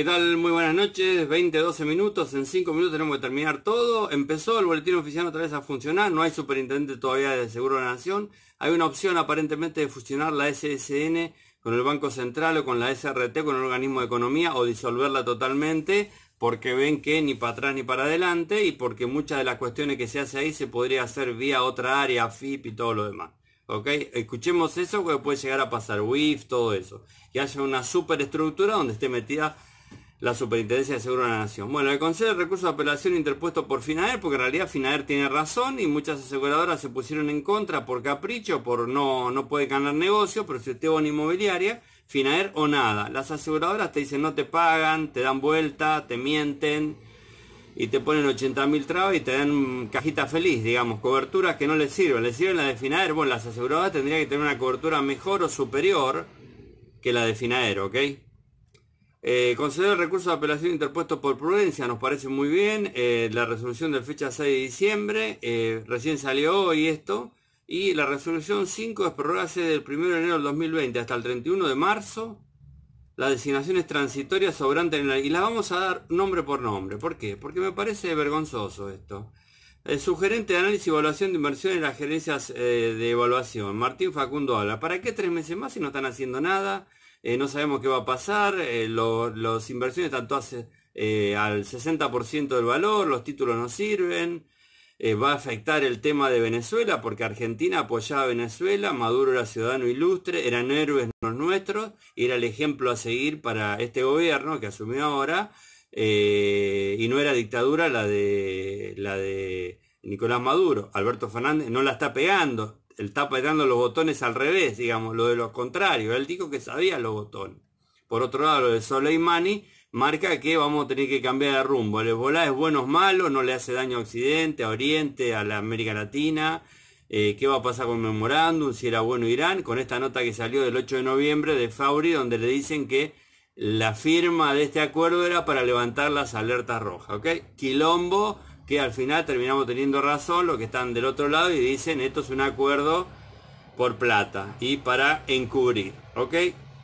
¿Qué tal? Muy buenas noches. 20, 12 minutos. En 5 minutos tenemos que terminar todo. Empezó el boletín oficial otra vez a funcionar. No hay superintendente todavía de Seguro de la Nación. Hay una opción aparentemente de fusionar la SSN con el Banco Central o con la SRT, con el organismo de economía, o disolverla totalmente, porque ven que ni para atrás ni para adelante, y porque muchas de las cuestiones que se hace ahí se podría hacer vía otra área, FIP y todo lo demás. ¿Ok? Escuchemos eso, que puede llegar a pasar WIF, todo eso. Y haya una superestructura donde esté metida la Superintendencia de Seguro de la Nación. Bueno, el Consejo de Recursos de Apelación interpuesto por Finaer, porque en realidad Finaer tiene razón y muchas aseguradoras se pusieron en contra por capricho, por no, no puede ganar negocio, pero si usted va a inmobiliaria, Finaer o nada. Las aseguradoras te dicen no te pagan, te dan vuelta, te mienten y te ponen 80.000 trabas y te dan cajita feliz, digamos, coberturas que no les sirven. Les sirven la de Finaer, bueno, las aseguradoras tendrían que tener una cobertura mejor o superior que la de Finaer, ¿ok? Eh, el recurso de apelación interpuesto por prudencia nos parece muy bien. Eh, la resolución de fecha 6 de diciembre, eh, recién salió hoy esto. Y la resolución 5 es prorrogarse del 1 de enero del 2020 hasta el 31 de marzo las designaciones transitorias sobrantes en la, y las vamos a dar nombre por nombre. ¿Por qué? Porque me parece vergonzoso esto. El sugerente de análisis y evaluación de inversiones en las gerencias eh, de evaluación, Martín Facundo Ala. ¿Para qué tres meses más si no están haciendo nada? Eh, no sabemos qué va a pasar, eh, los inversiones están todas eh, al 60% del valor, los títulos no sirven, eh, va a afectar el tema de Venezuela porque Argentina apoyaba a Venezuela, Maduro era ciudadano ilustre, eran héroes los nuestros, y era el ejemplo a seguir para este gobierno que asumió ahora, y no era dictadura la de, la de Nicolás Maduro, Alberto Fernández no la está pegando, él está apretando los botones al revés, digamos, lo de lo contrario. Él dijo que sabía los botones. Por otro lado, lo de Soleimani marca que vamos a tener que cambiar de rumbo. El Ebola es bueno o malo, no le hace daño a Occidente, a Oriente, a la América Latina. Eh, ¿Qué va a pasar con el Si era bueno Irán, con esta nota que salió del 8 de noviembre de Fauri, donde le dicen que la firma de este acuerdo era para levantar las alertas rojas. ¿Ok? Quilombo que al final terminamos teniendo razón los que están del otro lado y dicen esto es un acuerdo por plata y para encubrir, ¿ok?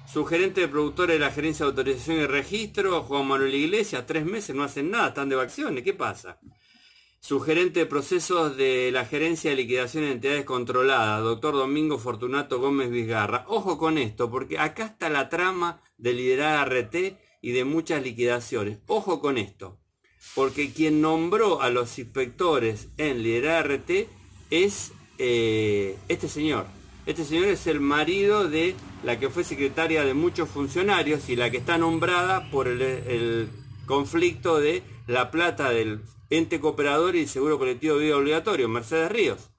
Su gerente de productores de la gerencia de autorización y registro, Juan Manuel Iglesias, tres meses no hacen nada, están de vacaciones, ¿qué pasa? Su gerente de procesos de la gerencia de liquidación de entidades controladas, doctor Domingo Fortunato Gómez Vizgarra. Ojo con esto, porque acá está la trama de liderar RT y de muchas liquidaciones. Ojo con esto porque quien nombró a los inspectores en liderar es eh, este señor. Este señor es el marido de la que fue secretaria de muchos funcionarios y la que está nombrada por el, el conflicto de la plata del ente cooperador y seguro colectivo de vida obligatorio, Mercedes Ríos.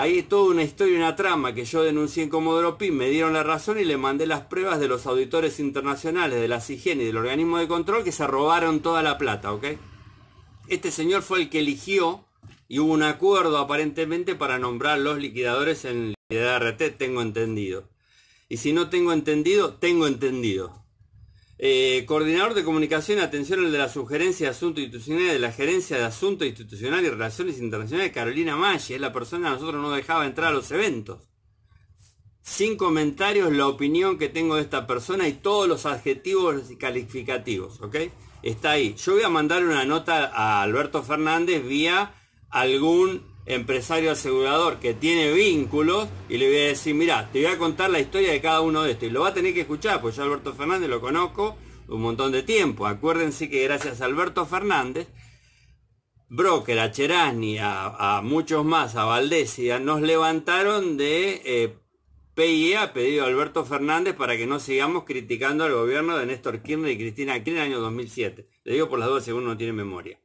Ahí es toda una historia, una trama que yo denuncié en Comodoro Pi, me dieron la razón y le mandé las pruebas de los auditores internacionales, de la higiene y del organismo de control que se robaron toda la plata, ¿ok? Este señor fue el que eligió y hubo un acuerdo aparentemente para nombrar los liquidadores en el RT, tengo entendido. Y si no tengo entendido, tengo entendido. Eh, coordinador de comunicación atención atención de la sugerencia de asuntos institucionales de la gerencia de asuntos institucionales y relaciones internacionales Carolina Maggi es la persona que nosotros no dejaba entrar a los eventos sin comentarios la opinión que tengo de esta persona y todos los adjetivos calificativos ok está ahí yo voy a mandar una nota a Alberto Fernández vía algún empresario asegurador que tiene vínculos y le voy a decir, mira, te voy a contar la historia de cada uno de estos. Y lo va a tener que escuchar, pues yo Alberto Fernández lo conozco un montón de tiempo. Acuérdense que gracias a Alberto Fernández, Broker, a Cherani, a, muchos más, a Valdesia, nos levantaron de eh, PIA, e PIE pedido Alberto Fernández para que no sigamos criticando al gobierno de Néstor Kirchner y Cristina Kirchner en el año 2007. Le digo por las dudas, según no tiene memoria.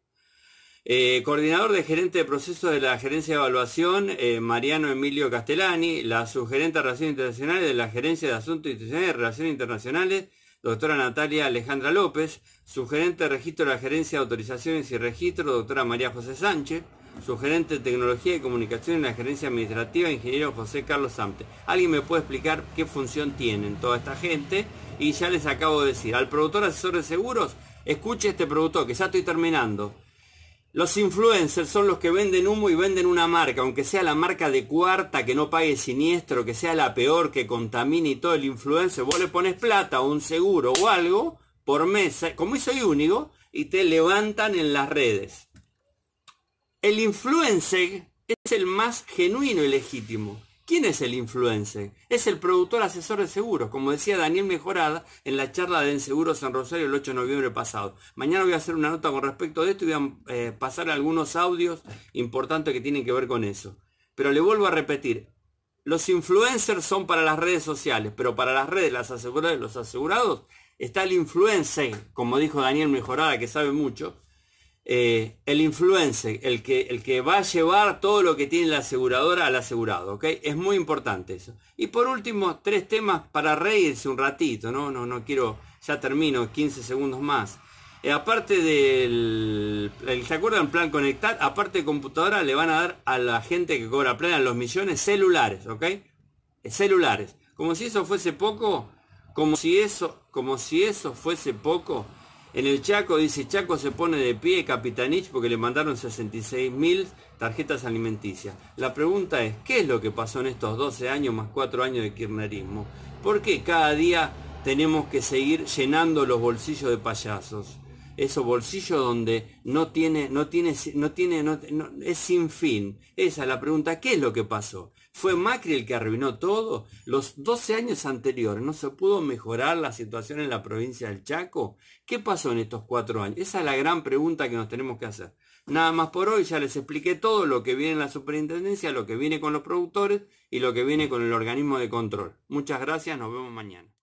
Eh, coordinador de gerente de procesos de la Gerencia de Evaluación, eh, Mariano Emilio Castellani, la subgerente de Relaciones Internacionales de la Gerencia de Asuntos Institucionales y Relaciones Internacionales, doctora Natalia Alejandra López, subgerente de registro de la Gerencia de Autorizaciones y Registro, doctora María José Sánchez, subgerente de Tecnología y Comunicación en la Gerencia Administrativa, ingeniero José Carlos sánchez ¿Alguien me puede explicar qué función tienen toda esta gente? Y ya les acabo de decir, al productor asesor de seguros, escuche este productor, que ya estoy terminando. Los influencers son los que venden humo y venden una marca, aunque sea la marca de cuarta, que no pague siniestro, que sea la peor, que contamine y todo el influencer. Vos le pones plata o un seguro o algo por mes, como soy único, y te levantan en las redes. El influencer es el más genuino y legítimo. ¿Quién es el influencer? Es el productor asesor de seguros, como decía Daniel Mejorada en la charla de En Seguros en Rosario el 8 de noviembre pasado. Mañana voy a hacer una nota con respecto de esto y voy a eh, pasar algunos audios importantes que tienen que ver con eso. Pero le vuelvo a repetir, los influencers son para las redes sociales, pero para las redes, las aseguradas, los asegurados, está el influencer, como dijo Daniel Mejorada, que sabe mucho, eh, el influencer, el que, el que va a llevar todo lo que tiene la aseguradora al asegurado, ¿ok? Es muy importante eso. Y por último, tres temas para reírse un ratito, ¿no? No, no quiero, ya termino, 15 segundos más. Eh, aparte del, el, ¿se acuerdan? Plan Conectar, aparte de computadora, le van a dar a la gente que cobra plena los millones, celulares, ¿ok? Eh, celulares. Como si eso fuese poco, como si eso, como si eso fuese poco, en el Chaco dice, Chaco se pone de pie Capitanich porque le mandaron 66.000 tarjetas alimenticias. La pregunta es, ¿qué es lo que pasó en estos 12 años más 4 años de kirchnerismo? ¿Por qué cada día tenemos que seguir llenando los bolsillos de payasos? Eso bolsillo donde no tiene, no tiene, no tiene, no, es sin fin. Esa es la pregunta, ¿qué es lo que pasó? ¿Fue Macri el que arruinó todo? Los 12 años anteriores, ¿no se pudo mejorar la situación en la provincia del Chaco? ¿Qué pasó en estos cuatro años? Esa es la gran pregunta que nos tenemos que hacer. Nada más por hoy, ya les expliqué todo lo que viene en la superintendencia, lo que viene con los productores y lo que viene con el organismo de control. Muchas gracias, nos vemos mañana.